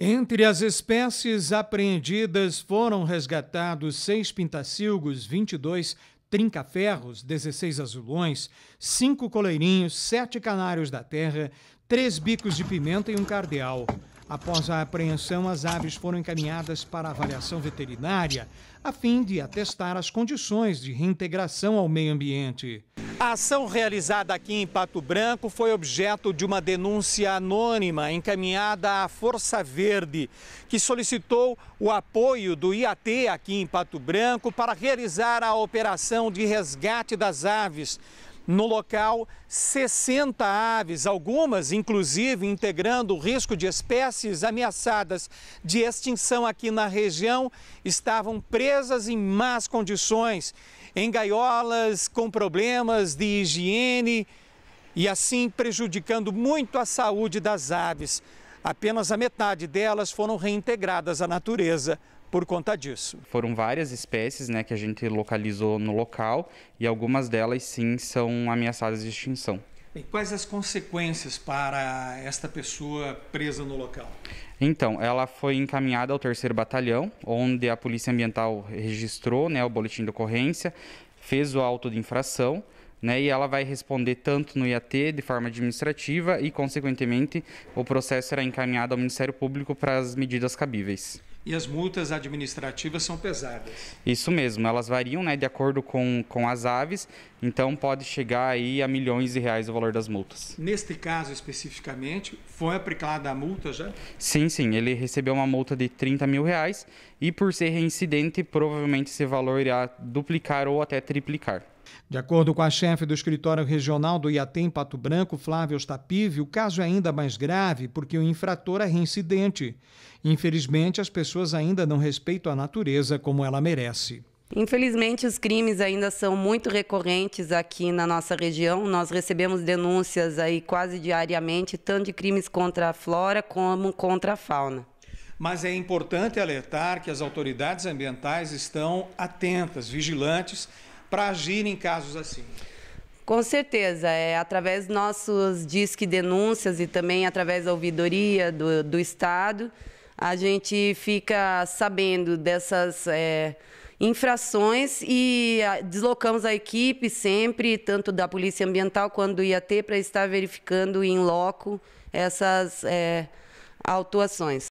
Entre as espécies apreendidas foram resgatados seis pintacilgos, 22 trincaferros, 16 azulões, cinco coleirinhos, sete canários da terra, três bicos de pimenta e um cardeal. Após a apreensão, as aves foram encaminhadas para avaliação veterinária, a fim de atestar as condições de reintegração ao meio ambiente. A ação realizada aqui em Pato Branco foi objeto de uma denúncia anônima encaminhada à Força Verde, que solicitou o apoio do IAT aqui em Pato Branco para realizar a operação de resgate das aves no local, 60 aves, algumas inclusive integrando o risco de espécies ameaçadas de extinção aqui na região, estavam presas em más condições, em gaiolas com problemas de higiene e assim prejudicando muito a saúde das aves. Apenas a metade delas foram reintegradas à natureza por conta disso. Foram várias espécies né, que a gente localizou no local e algumas delas sim são ameaçadas de extinção. E quais as consequências para esta pessoa presa no local? Então, ela foi encaminhada ao terceiro batalhão, onde a Polícia Ambiental registrou né, o boletim de ocorrência, fez o auto de infração né, e ela vai responder tanto no IAT de forma administrativa e, consequentemente, o processo será encaminhado ao Ministério Público para as medidas cabíveis. E as multas administrativas são pesadas. Isso mesmo, elas variam né, de acordo com, com as aves, então pode chegar aí a milhões de reais o valor das multas. Neste caso especificamente, foi aplicada a multa já? Sim, sim, ele recebeu uma multa de 30 mil reais e por ser reincidente, provavelmente esse valor irá duplicar ou até triplicar. De acordo com a chefe do escritório regional do IAT Pato Branco, Flávia Ostapive, o caso é ainda mais grave porque o infrator é reincidente. Infelizmente, as pessoas ainda não respeitam a natureza como ela merece. Infelizmente, os crimes ainda são muito recorrentes aqui na nossa região. Nós recebemos denúncias aí quase diariamente, tanto de crimes contra a flora como contra a fauna. Mas é importante alertar que as autoridades ambientais estão atentas, vigilantes para agir em casos assim? Com certeza, é através dos nossos disque denúncias e também através da ouvidoria do, do Estado, a gente fica sabendo dessas é, infrações e a, ah, deslocamos a equipe sempre, tanto da Polícia Ambiental quanto do IAT, para estar verificando em loco essas é, autuações.